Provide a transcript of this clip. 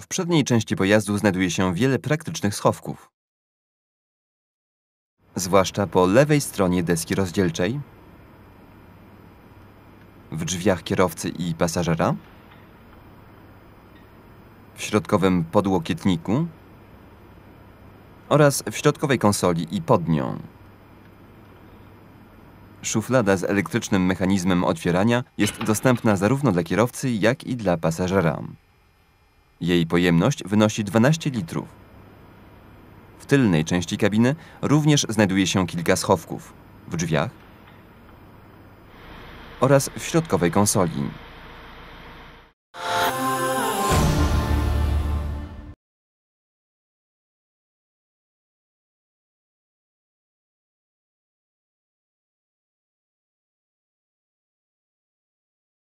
W przedniej części pojazdu znajduje się wiele praktycznych schowków. Zwłaszcza po lewej stronie deski rozdzielczej, w drzwiach kierowcy i pasażera, w środkowym podłokietniku oraz w środkowej konsoli i pod nią. Szuflada z elektrycznym mechanizmem otwierania jest dostępna zarówno dla kierowcy, jak i dla pasażera. Jej pojemność wynosi 12 litrów. W tylnej części kabiny również znajduje się kilka schowków w drzwiach oraz w środkowej konsoli.